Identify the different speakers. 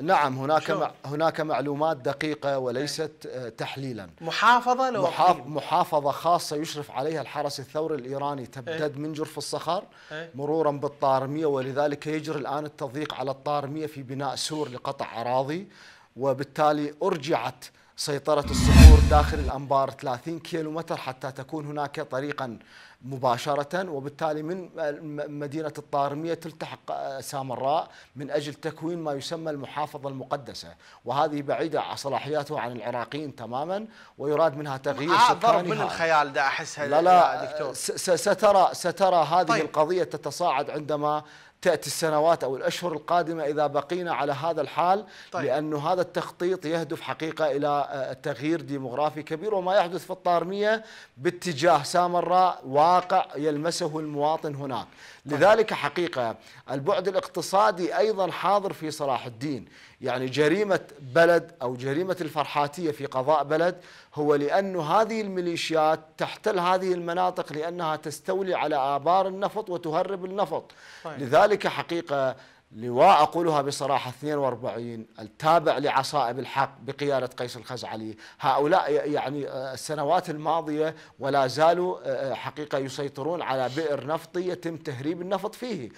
Speaker 1: نعم هناك مع هناك معلومات دقيقة وليست آه، تحليلا محافظة لو محاف محافظة خاصة يشرف عليها الحرس الثوري الإيراني إيه. تمتد من جرف الصخر إيه. مرورا بالطارمية ولذلك يجري الآن التضييق على الطارمية في بناء سور لقطع أراضي وبالتالي أرجعت سيطرة الصخور داخل الأنبار 30 كيلو متر حتى تكون هناك طريقا مباشرة وبالتالي من مدينة الطارمية تلتحق سامراء من أجل تكوين ما يسمى المحافظة المقدسة وهذه بعيدة على صلاحياته عن العراقيين تماما ويراد منها
Speaker 2: تغيير آه ضرب من الخيال ده أحسها لا لا دكتور
Speaker 1: سترى, سترى هذه طيب. القضية تتصاعد عندما تأتي السنوات أو الأشهر القادمة إذا بقينا على هذا الحال طيب. لأنه هذا التخطيط يهدف حقيقة إلى آه، تغيير ديموغرافي كبير وما يحدث في الطارمية باتجاه سامراء واقع يلمسه المواطن هناك طيب. لذلك حقيقة البعد الاقتصادي أيضا حاضر في صلاح الدين يعني جريمة بلد أو جريمة الفرحاتية في قضاء بلد هو لأن هذه الميليشيات تحتل هذه المناطق لأنها تستولي على آبار النفط وتهرب النفط طيب. لذلك هنالك حقيقة أقولها بصراحة 42 التابع لعصائب الحق بقيادة قيس الخزعلي هؤلاء يعني آه، السنوات الماضية ولا زالوا آه، آه، حقيقة يسيطرون على بئر نفطي يتم تهريب النفط فيه